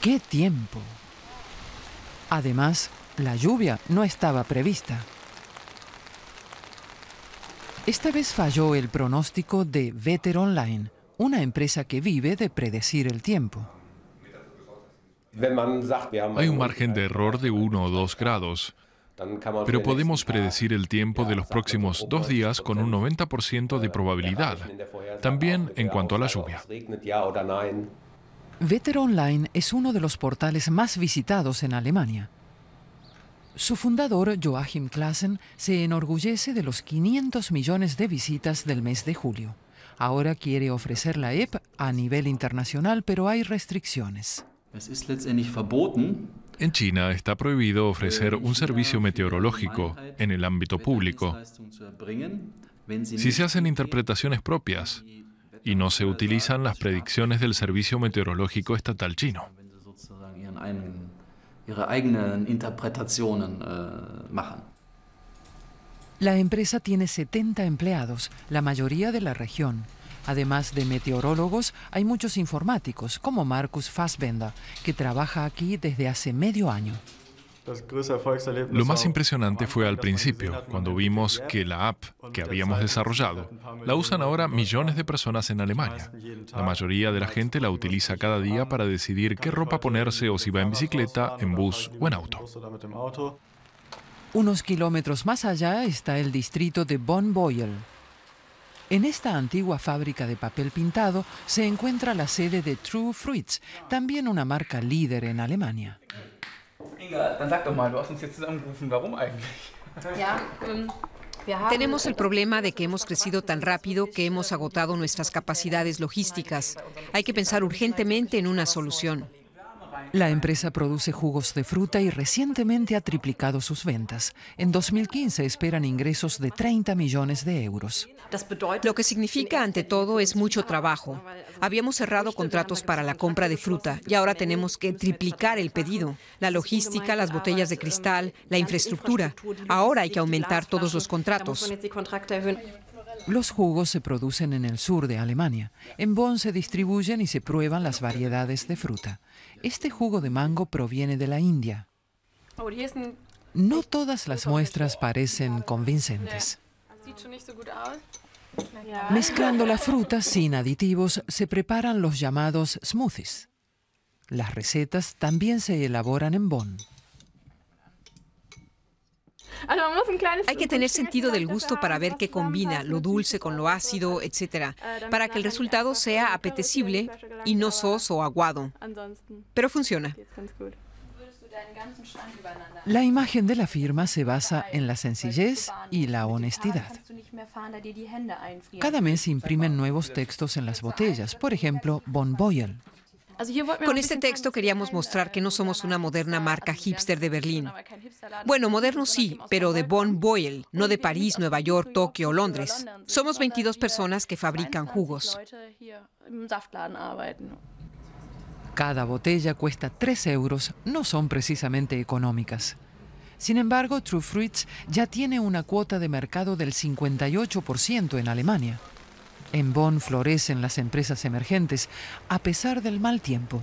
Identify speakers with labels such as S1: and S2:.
S1: ¡Qué tiempo! Además, la lluvia no estaba prevista. Esta vez falló el pronóstico de Veter Online, una empresa que vive de predecir el tiempo.
S2: Hay un margen de error de uno o dos grados, pero podemos predecir el tiempo de los próximos dos días con un 90% de probabilidad, también en cuanto a la lluvia. Vetter
S1: Online es uno de los portales más visitados en Alemania. Su fundador, Joachim Klassen, se enorgullece de los 500 millones de visitas del mes de julio. Ahora quiere ofrecer la app e a nivel internacional, pero hay restricciones.
S2: En China está prohibido ofrecer un servicio meteorológico en el ámbito público. Si se hacen interpretaciones propias, y no se utilizan las predicciones del Servicio Meteorológico Estatal chino.
S1: La empresa tiene 70 empleados, la mayoría de la región. Además de meteorólogos, hay muchos informáticos, como Marcus Fassbender, que trabaja aquí desde hace medio año.
S2: Lo más impresionante fue al principio, cuando vimos que la app que habíamos desarrollado la usan ahora millones de personas en Alemania. La mayoría de la gente la utiliza cada día para decidir qué ropa ponerse o si va en bicicleta, en bus o en auto.
S1: Unos kilómetros más allá está el distrito de Bonn Boyle. En esta antigua fábrica de papel pintado se encuentra la sede de True Fruits, también una marca líder en Alemania. Tenemos el problema de que hemos crecido tan rápido
S3: que hemos agotado nuestras capacidades logísticas. Hay que pensar urgentemente en una solución.
S1: La empresa produce jugos de fruta y recientemente ha triplicado sus ventas. En 2015 esperan ingresos de 30 millones de euros.
S3: Lo que significa, ante todo, es mucho trabajo. Habíamos cerrado contratos para la compra de fruta y ahora tenemos que triplicar el pedido. La logística, las botellas de cristal, la infraestructura.
S1: Ahora hay que aumentar todos los contratos. Los jugos se producen en el sur de Alemania. En Bonn se distribuyen y se prueban las variedades de fruta. Este jugo de mango proviene de la India. No todas las muestras parecen convincentes.
S2: Mezclando la
S1: fruta sin aditivos se preparan los llamados smoothies. Las recetas también se elaboran en Bonn.
S3: Hay que tener sentido del gusto para ver qué combina lo dulce con lo ácido, etc., eh, para que el resultado sea apetecible y no soso o aguado. Mm. Pero funciona. La imagen
S1: de la firma se basa en la sencillez y la honestidad.
S3: Cada mes imprimen nuevos textos
S1: en las botellas, por ejemplo, Bon Boyle.
S3: Con este texto queríamos mostrar que no somos una moderna marca hipster de Berlín. Bueno, moderno sí, pero de Bonn Boyle, no de París, Nueva York, Tokio o Londres. Somos 22 personas que fabrican jugos.
S1: Cada botella cuesta 3 euros, no son precisamente económicas. Sin embargo, True Fruits ya tiene una cuota de mercado del 58% en Alemania. En Bonn florecen las empresas emergentes a pesar del mal tiempo.